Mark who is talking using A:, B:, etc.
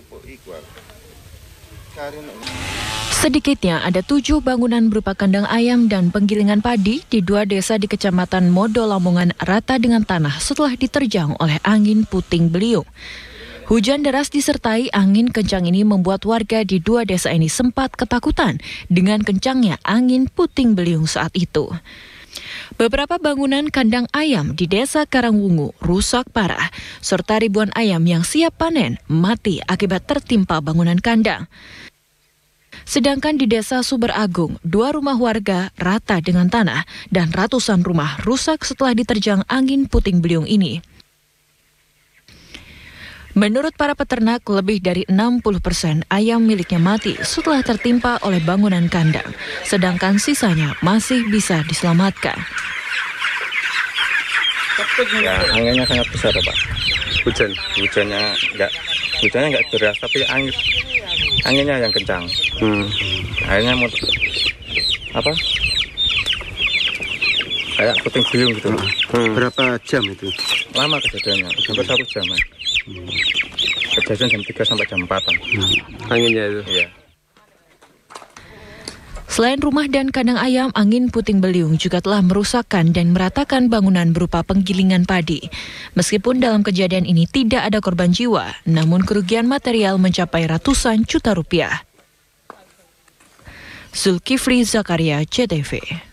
A: Eh. Sedikitnya ada tujuh bangunan berupa kandang ayam dan penggilingan padi di dua desa di Kecamatan Modo Lamongan rata dengan tanah setelah diterjang oleh angin puting beliung. Hujan deras disertai angin kencang ini membuat warga di dua desa ini sempat ketakutan dengan kencangnya angin puting beliung saat itu. Beberapa bangunan kandang ayam di desa Karangwungu rusak parah, serta ribuan ayam yang siap panen mati akibat tertimpa bangunan kandang. Sedangkan di desa Suber Agung, dua rumah warga rata dengan tanah dan ratusan rumah rusak setelah diterjang angin puting beliung ini. Menurut para peternak, lebih dari 60 persen ayam miliknya mati setelah tertimpa oleh bangunan kandang, sedangkan sisanya masih bisa diselamatkan. Ya, anginnya sangat besar, Pak. Hujan, hujannya nggak, hujannya nggak deras, tapi angin, anginnya yang kencang. Hmm. Akhirnya mau apa? Kayak puting beliung gitu. Hmm. Berapa jam itu? Lama kejadiannya, hampir satu jam. Ya. Kejadian jam 3 sampai jam 4 hmm. Anginnya itu? Iya. Selain rumah dan kandang ayam, angin puting beliung juga telah merusakkan dan meratakan bangunan berupa penggilingan padi. Meskipun dalam kejadian ini tidak ada korban jiwa, namun kerugian material mencapai ratusan juta rupiah. Zulkifli Zakaria, CTV